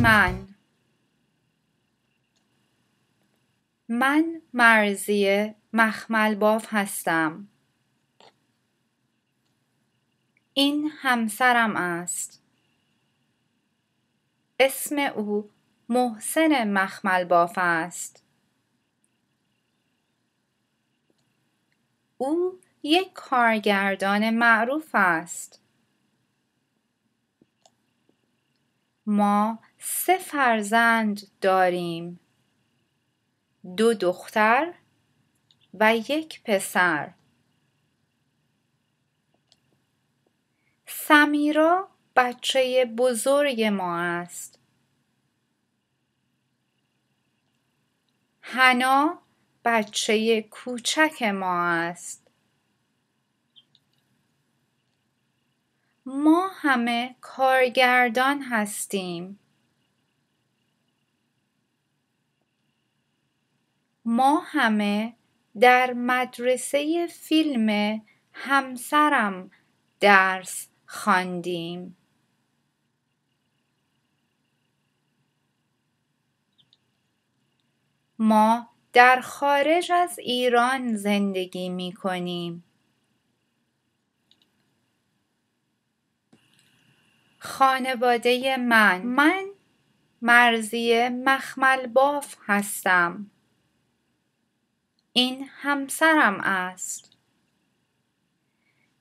من من مرزی مخمل باف هستم این همسرم است اسم او محسن مخمل باف است او یک کارگردان معروف است ما سه فرزند داریم دو دختر و یک پسر سمیرا بچه بزرگ ما است هنا بچه کوچک ما است ما همه کارگردان هستیم. ما همه در مدرسه فیلم همسرم درس خواندیم. ما در خارج از ایران زندگی می کنیم. خانواده من من مرزی مخمل باف هستم این همسرم است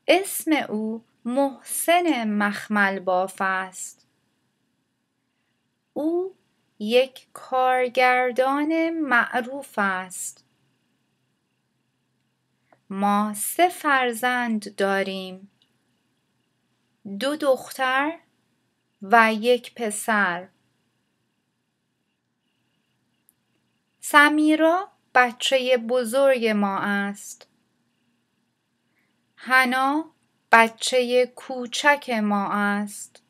اسم او محسن مخمل باف است او یک کارگردان معروف است ما سه فرزند داریم دو دختر و یک پسر سمیرا بچه بزرگ ما است هنا بچه کوچک ما است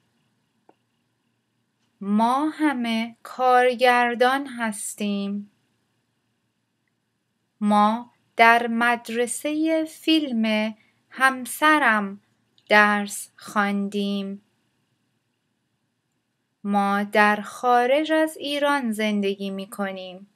ما همه کارگردان هستیم ما در مدرسه فیلم همسرم درس خواندیم ما در خارج از ایران زندگی کنیم